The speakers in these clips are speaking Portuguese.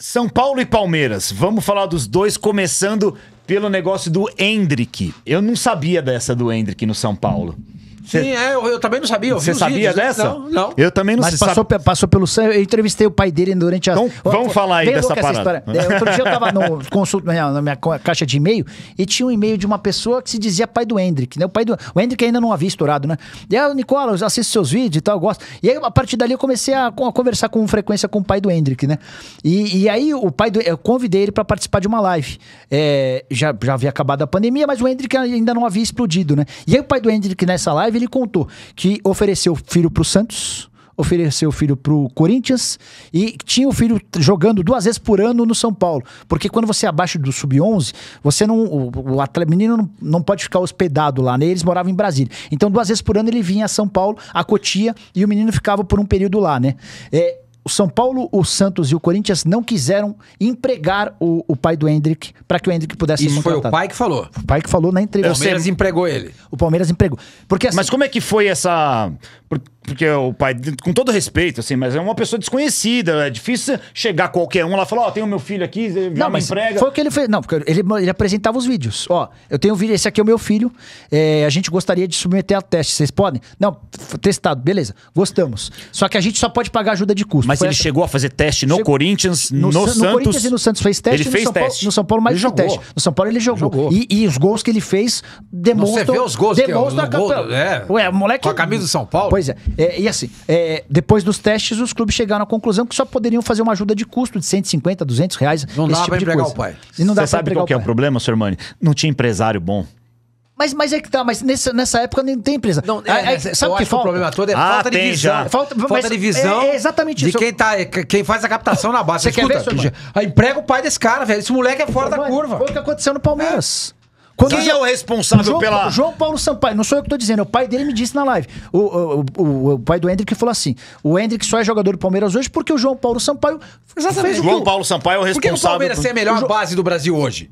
São Paulo e Palmeiras. Vamos falar dos dois, começando pelo negócio do Hendrick. Eu não sabia dessa do Hendrick no São Paulo. Sim, é, eu, eu, também não sabia. Você sabia vídeos, né? dessa? Não, não. Eu também não sei. Passou, passou pelo Sam, Eu entrevistei o pai dele durante a. Então, vamos falar aí dessa parada. É, outro dia eu tava no consulto, na minha, caixa de e-mail e tinha um e-mail de uma pessoa que se dizia pai do Hendrick, né? O pai do. O Hendrick ainda não havia estourado, né? E aí, Nicola, eu assisto seus vídeos e tal, eu gosto. E aí, a partir dali, eu comecei a, a conversar com frequência com o pai do Hendrick, né? E, e aí, o pai do. Eu convidei ele para participar de uma live. É, já, já havia acabado a pandemia, mas o Hendrick ainda não havia explodido, né? E aí, o pai do Hendrick nessa live ele contou que ofereceu filho para o Santos, ofereceu o filho pro Corinthians e tinha o filho jogando duas vezes por ano no São Paulo. Porque quando você é abaixo do sub-11, você não. O, o menino não, não, pode ficar hospedado lá, né? Eles moravam em Brasília. Então, duas vezes por ano ele vinha a São Paulo, a Cotia, e o menino ficava por um período lá, né? É, o São Paulo, o Santos e o Corinthians não quiseram empregar o, o pai do Hendrick para que o Hendrick pudesse Isso ser foi o pai que falou. O pai que falou na entrevista. O Palmeiras empregou ele. O Palmeiras empregou. Porque, assim, Mas como é que foi essa. Porque porque o pai, com todo respeito, assim, mas é uma pessoa desconhecida. Né? É difícil chegar qualquer um lá e falar, ó, oh, tem o meu filho aqui, não, mas emprega. Foi o que ele fez. Não, porque ele, ele apresentava os vídeos. Ó, eu tenho um vídeo, esse aqui é o meu filho. É, a gente gostaria de submeter a teste. Vocês podem? Não, testado, beleza. Gostamos. Só que a gente só pode pagar ajuda de custo. Mas ele essa... chegou a fazer teste no chegou... Corinthians, no, no Santos. No Corinthians e no Santos fez teste. Ele fez São teste. Paulo, no São Paulo mais ele jogou. teste. No São Paulo ele jogou. jogou. E, e, os gols que ele fez demonstram. Você vê os gols demonstram que é, o, a... gol, é. Ué, moleque. Com a camisa do São Paulo. Pois é. É, e assim, é, depois dos testes, os clubes chegaram à conclusão que só poderiam fazer uma ajuda de custo de 150, 200 reais. Não dá tipo para empregar coisa. o pai. E não Você sabe qual que é o problema, seu irmão? Não tinha empresário bom. Mas, mas é que tá, mas nessa, nessa época não tem empresa. Não, é, ah, é, é sabe que, que o problema todo é ah, falta de visão. Falta, falta de é visão. É, é exatamente de isso. De quem, tá, quem faz a captação na base. Você Escuta, quer ver, ah, Emprega o pai desse cara, velho. Esse moleque é fora da mãe, curva. Foi o que aconteceu no Palmeiras. Quando Quem eu... é o responsável João, pela. João Paulo Sampaio, não sou eu que estou dizendo, é o pai dele me disse na live. O, o, o, o pai do Hendrick falou assim: o Hendrick só é jogador do Palmeiras hoje porque o João Paulo Sampaio. Exatamente. Fez o João Paulo Sampaio é o responsável. Por que o Palmeiras é a melhor jo... base do Brasil hoje?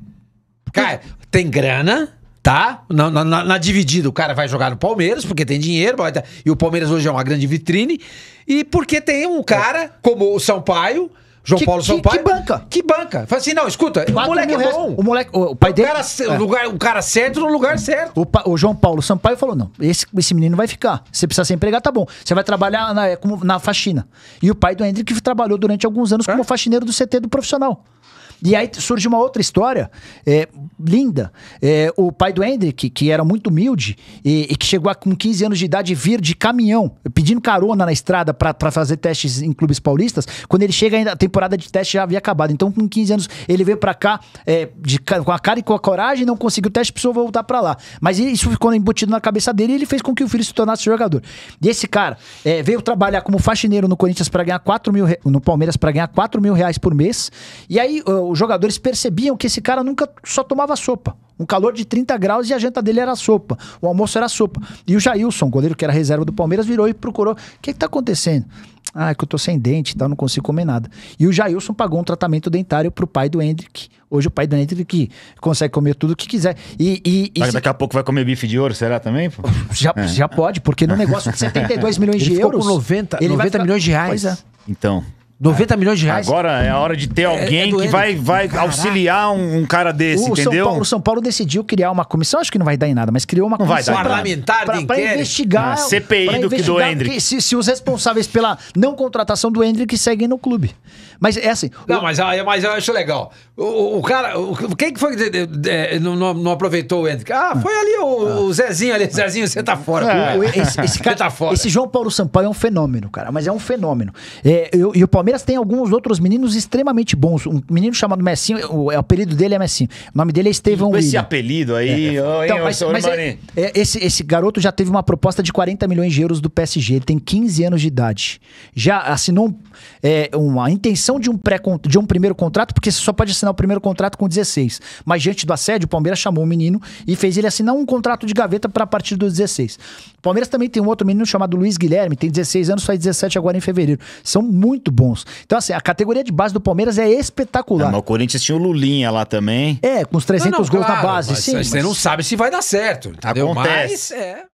Cara, tem grana, tá? Na, na, na, dividida, o cara vai jogar no Palmeiras, porque tem dinheiro, e o Palmeiras hoje é uma grande vitrine, e porque tem um cara como o Sampaio João que, Paulo que, Sampaio. Que banca? Que banca? Fala assim, não, escuta, o moleque é bom. O, moleque, o, o pai o dele. Cara, é. lugar, o cara certo no lugar certo. O, o, João Paulo Sampaio falou: não, esse, esse menino vai ficar. Você precisa ser empregado, tá bom. Você vai trabalhar na, como, na faxina. E o pai do Hendrick trabalhou durante alguns anos é? como faxineiro do CT do profissional. E aí surge uma outra história é, linda. É, o pai do Hendrick, que era muito humilde e, e, que chegou a, com 15 anos de idade vir de caminhão, pedindo carona na estrada para fazer testes em clubes paulistas, quando ele chega ainda, a temporada de teste já havia acabado. Então, com 15 anos, ele veio para cá é, de, com a cara e com a coragem, não conseguiu o teste, precisou voltar para lá. Mas isso ficou embutido na cabeça dele e ele fez com que o filho se tornasse jogador. E esse cara é, veio trabalhar como faxineiro no Corinthians para ganhar 4 mil, no Palmeiras para ganhar 4 mil reais por mês. E aí, o os jogadores percebiam que esse cara nunca só tomava sopa. Um calor de 30 graus e a janta dele era sopa. O almoço era sopa. E o Jailson, goleiro que era reserva do Palmeiras, virou e procurou. O que, está acontecendo? Ah, é que eu tô sem dente e tá? tal, não consigo comer nada. E o Jailson pagou um tratamento dentário pro pai do Hendrick. Hoje o pai do Hendrick consegue comer tudo o que quiser. E, e, e daqui a pouco vai comer bife de ouro, será também? Pô? Já, é. já pode, porque no negócio de 72 milhões ele de euros. 90, ele 90 vai... milhões de reais. Pois é. Então. 90 é. milhões de reais. Agora é a hora de ter alguém é, é que vai, vai auxiliar um, um, cara desse, o entendeu? São Paulo, o São Paulo decidiu criar uma comissão, acho que não vai dar em nada, mas criou uma não comissão parlamentar para investigar. A ah, CPI pra do que do Hendrick. Se, se, os responsáveis pela não contratação do Hendrick seguem no clube. Mas é assim. Não, o... mas, ah, mas eu acho legal. O, o cara. O, quem que foi que não, não, aproveitou o Hendrick? Ah, foi ali o, ah. Zezinho ali. Zezinho, você tá fora. É. Esse, esse, cara, tá fora. Esse João Paulo Sampaio é um fenômeno, cara. Mas é um fenômeno. É, e o Palmeiras Palmeiras tem alguns outros meninos extremamente bons. Um menino chamado Messinho, o, é, o apelido dele é Messinho. O nome dele é Estevão William. Esse apelido aí, é. é. então, mas, mas é, é, esse, esse garoto já teve uma proposta de 40 milhões de euros do PSG. Ele tem 15 anos de idade. Já assinou é, uma intenção de um, pré, de um primeiro contrato, porque você só pode assinar o primeiro contrato com 16. Mas diante do assédio, o Palmeiras chamou o menino e fez ele assinar um contrato de gaveta para partir dos 16. O Palmeiras também tem um outro menino chamado Luiz Guilherme, tem 16 anos, faz 17 agora em fevereiro. São muito bons bons. Então, assim, a categoria de base do Palmeiras é espetacular. É, mas o Corinthians tinha o Lulinha lá também. É, com os 300 não, não, gols claro, na base. Mas, sim, mas, você não sabe se vai dar certo. Acontece. Mas, é...